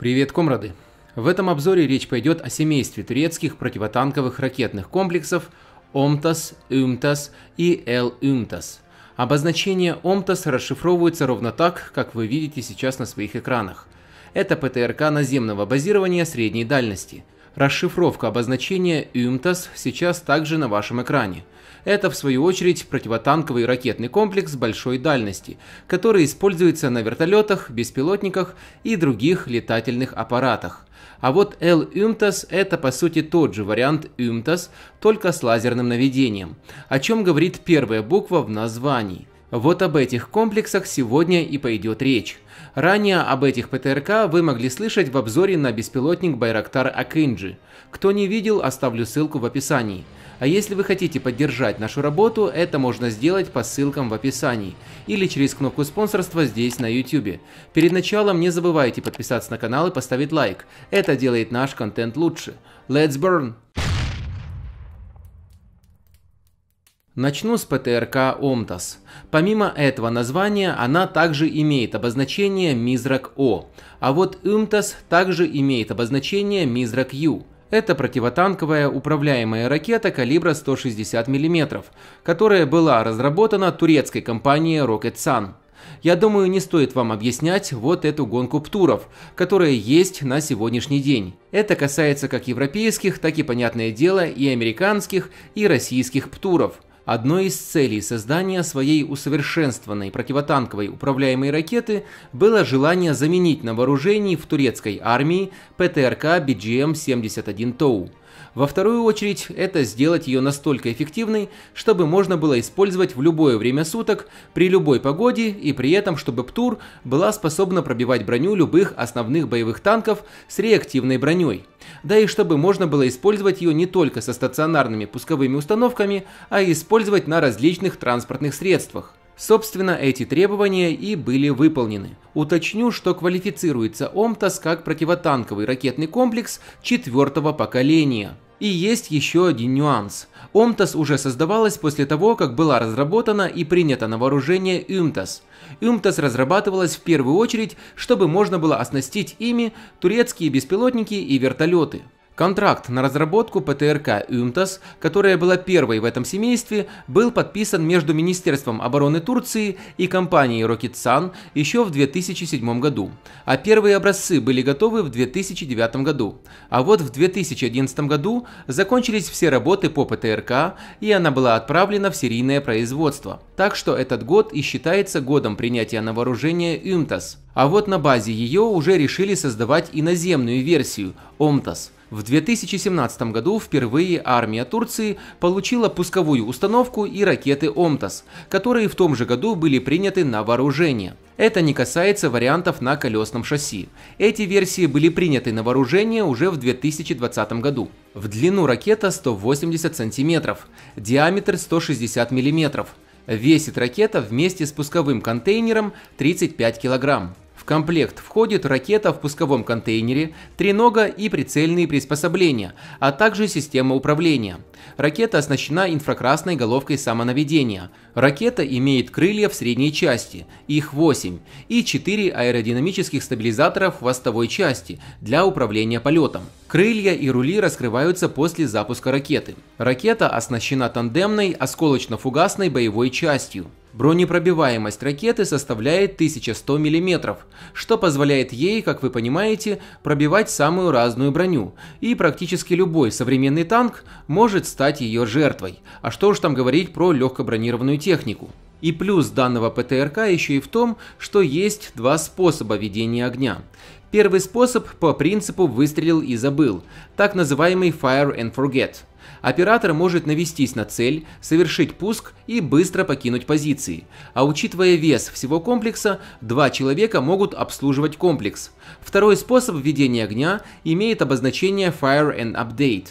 Привет, комрады! В этом обзоре речь пойдет о семействе турецких противотанковых ракетных комплексов «Омтас», «Умтас» и «Эл-Умтас». Обозначение «Омтас» расшифровывается ровно так, как вы видите сейчас на своих экранах. Это ПТРК наземного базирования средней дальности – Расшифровка обозначения «ЮМТАС» сейчас также на вашем экране. Это, в свою очередь, противотанковый ракетный комплекс большой дальности, который используется на вертолетах, беспилотниках и других летательных аппаратах. А вот L-UMTAS – это по сути тот же вариант UMTAS, только с лазерным наведением, о чем говорит первая буква в названии. Вот об этих комплексах сегодня и пойдет речь. Ранее об этих ПТРК вы могли слышать в обзоре на беспилотник Байрактар Акинджи. Кто не видел, оставлю ссылку в описании. А если вы хотите поддержать нашу работу, это можно сделать по ссылкам в описании или через кнопку спонсорства здесь на YouTube. Перед началом не забывайте подписаться на канал и поставить лайк. Это делает наш контент лучше. Let's burn! Начну с ПТРК «Омтас». Помимо этого названия, она также имеет обозначение «Мизрак-О», а вот Имтас также имеет обозначение «Мизрак-Ю». Это противотанковая управляемая ракета калибра 160 мм, которая была разработана турецкой компанией Rocketsan. Я думаю, не стоит вам объяснять вот эту гонку птуров, которая есть на сегодняшний день. Это касается как европейских, так и, понятное дело, и американских, и российских птуров – Одной из целей создания своей усовершенствованной противотанковой управляемой ракеты было желание заменить на вооружении в турецкой армии ПТРК BGM-71 ТОУ. Во вторую очередь, это сделать ее настолько эффективной, чтобы можно было использовать в любое время суток, при любой погоде и при этом, чтобы Птур была способна пробивать броню любых основных боевых танков с реактивной броней. Да и чтобы можно было использовать ее не только со стационарными пусковыми установками, а и использовать на различных транспортных средствах. Собственно, эти требования и были выполнены. Уточню, что квалифицируется ОМТАС как противотанковый ракетный комплекс четвертого поколения. И есть еще один нюанс. ОМТАС уже создавалась после того, как была разработана и принята на вооружение ЮМТАС. ЮМТАС разрабатывалась в первую очередь, чтобы можно было оснастить ими турецкие беспилотники и вертолеты. Контракт на разработку ПТРК «Юмтас», которая была первой в этом семействе, был подписан между Министерством обороны Турции и компанией Рокетсан еще в 2007 году, а первые образцы были готовы в 2009 году. А вот в 2011 году закончились все работы по ПТРК, и она была отправлена в серийное производство. Так что этот год и считается годом принятия на вооружение «Юмтас». А вот на базе ее уже решили создавать и наземную версию – Омтас. В 2017 году впервые армия Турции получила пусковую установку и ракеты Омтас, которые в том же году были приняты на вооружение. Это не касается вариантов на колесном шасси. Эти версии были приняты на вооружение уже в 2020 году. В длину ракета 180 сантиметров, диаметр 160 миллиметров. Весит ракета вместе с пусковым контейнером 35 килограмм комплект входит ракета в пусковом контейнере, тренога и прицельные приспособления, а также система управления. Ракета оснащена инфракрасной головкой самонаведения. Ракета имеет крылья в средней части, их 8, и 4 аэродинамических стабилизатора в хвостовой части для управления полетом. Крылья и рули раскрываются после запуска ракеты. Ракета оснащена тандемной осколочно-фугасной боевой частью. Бронепробиваемость ракеты составляет 1100 мм, что позволяет ей, как вы понимаете, пробивать самую разную броню, и практически любой современный танк может стать ее жертвой. А что уж там говорить про легкобронированную технику. И плюс данного ПТРК еще и в том, что есть два способа ведения огня. Первый способ по принципу «выстрелил и забыл», так называемый «fire and forget». Оператор может навестись на цель, совершить пуск и быстро покинуть позиции. А учитывая вес всего комплекса, два человека могут обслуживать комплекс. Второй способ ведения огня имеет обозначение «fire and update».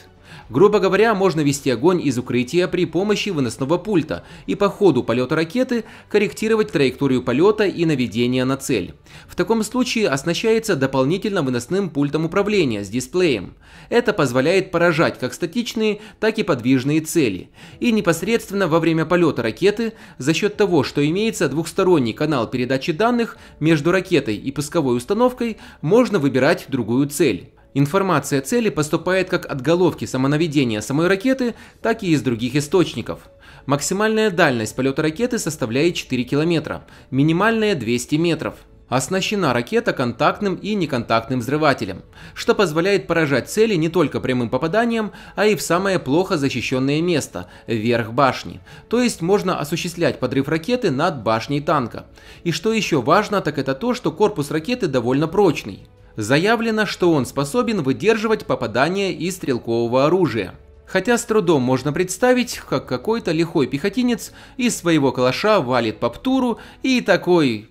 Грубо говоря, можно вести огонь из укрытия при помощи выносного пульта и по ходу полета ракеты корректировать траекторию полета и наведение на цель. В таком случае оснащается дополнительно выносным пультом управления с дисплеем. Это позволяет поражать как статичные, так и подвижные цели. И непосредственно во время полета ракеты за счет того, что имеется двухсторонний канал передачи данных между ракетой и пусковой установкой, можно выбирать другую цель. Информация о цели поступает как от головки самонаведения самой ракеты, так и из других источников. Максимальная дальность полета ракеты составляет 4 километра, минимальная 200 метров. Оснащена ракета контактным и неконтактным взрывателем, что позволяет поражать цели не только прямым попаданием, а и в самое плохо защищенное место – верх башни. То есть можно осуществлять подрыв ракеты над башней танка. И что еще важно, так это то, что корпус ракеты довольно прочный. Заявлено, что он способен выдерживать попадания из стрелкового оружия. Хотя с трудом можно представить, как какой-то лихой пехотинец из своего калаша валит по птуру и такой...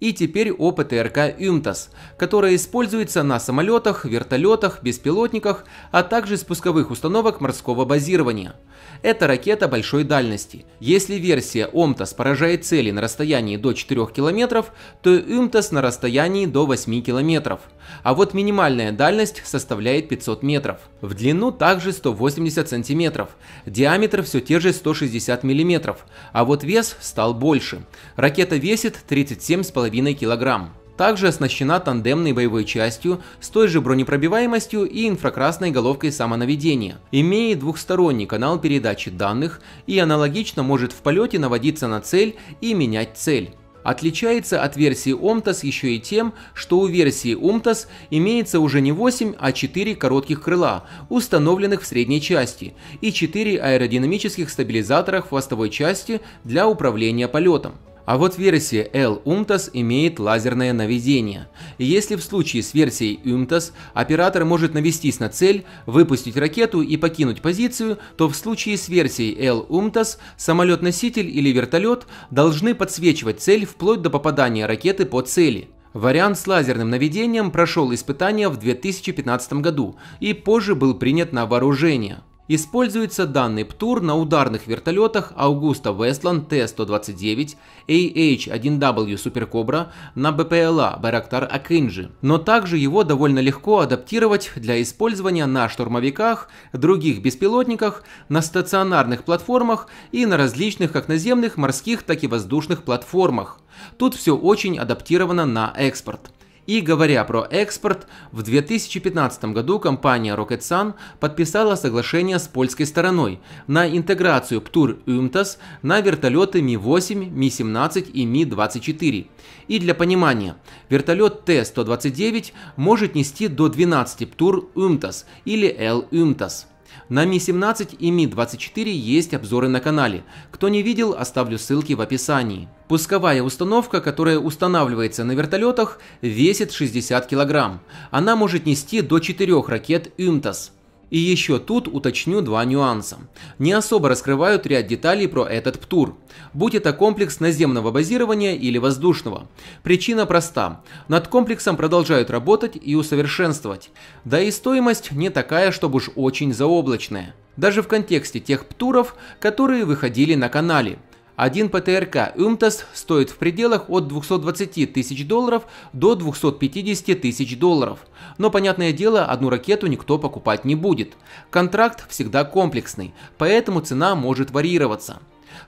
И теперь о ПТРК «Юмтас», которая используется на самолетах, вертолетах, беспилотниках, а также спусковых установок морского базирования – это ракета большой дальности. Если версия Омтас поражает цели на расстоянии до 4 км, то Умтас на расстоянии до 8 км. А вот минимальная дальность составляет 500 метров. В длину также 180 сантиметров, диаметр все те же 160 мм, а вот вес стал больше. Ракета весит 37,5 килограмм. Также оснащена тандемной боевой частью с той же бронепробиваемостью и инфракрасной головкой самонаведения. Имеет двухсторонний канал передачи данных и аналогично может в полете наводиться на цель и менять цель. Отличается от версии Omtas еще и тем, что у версии Omtas имеется уже не 8, а 4 коротких крыла, установленных в средней части, и 4 аэродинамических стабилизатора хвостовой части для управления полетом. А вот версия L UMTAS имеет лазерное наведение. И если в случае с версией UMTAS оператор может навестись на цель, выпустить ракету и покинуть позицию, то в случае с версией L UMTAS самолет-носитель или вертолет должны подсвечивать цель вплоть до попадания ракеты по цели. Вариант с лазерным наведением прошел испытания в 2015 году и позже был принят на вооружение. Используется данный ПТУР на ударных вертолетах Augusta Westland т 129 ah AH-1W Super Cobra на БПЛА Байрактар Акинджи, но также его довольно легко адаптировать для использования на штурмовиках, других беспилотниках, на стационарных платформах и на различных как наземных, морских, так и воздушных платформах. Тут все очень адаптировано на экспорт. И говоря про экспорт, в 2015 году компания Rocket Rocketsan подписала соглашение с польской стороной на интеграцию Птур Умтас на вертолеты Ми-8, Ми-17 и Ми-24. И для понимания, вертолет Т-129 может нести до 12 Птур Умтас или Л Умтас. На mi 17 и mi 24 есть обзоры на канале. Кто не видел, оставлю ссылки в описании. Пусковая установка, которая устанавливается на вертолетах, весит 60 кг. Она может нести до 4 ракет «Юмтас». И еще тут уточню два нюанса. Не особо раскрывают ряд деталей про этот ПТУР, будь это комплекс наземного базирования или воздушного. Причина проста. Над комплексом продолжают работать и усовершенствовать. Да и стоимость не такая, чтобы уж очень заоблачная. Даже в контексте тех ПТУРов, которые выходили на канале – один ПТРК «Умтас» стоит в пределах от 220 тысяч долларов до 250 тысяч долларов. Но, понятное дело, одну ракету никто покупать не будет. Контракт всегда комплексный, поэтому цена может варьироваться.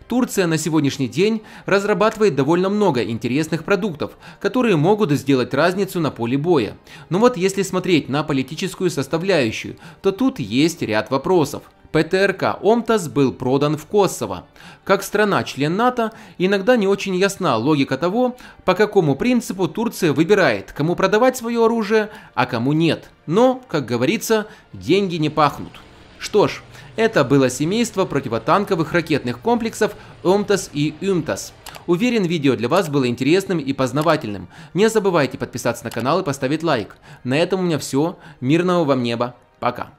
Турция на сегодняшний день разрабатывает довольно много интересных продуктов, которые могут сделать разницу на поле боя. Но вот если смотреть на политическую составляющую, то тут есть ряд вопросов. ПТРК «Омтас» был продан в Косово. Как страна-член НАТО, иногда не очень ясна логика того, по какому принципу Турция выбирает, кому продавать свое оружие, а кому нет. Но, как говорится, деньги не пахнут. Что ж, это было семейство противотанковых ракетных комплексов «Омтас» и Юмтас. Уверен, видео для вас было интересным и познавательным. Не забывайте подписаться на канал и поставить лайк. На этом у меня все. Мирного вам неба. Пока.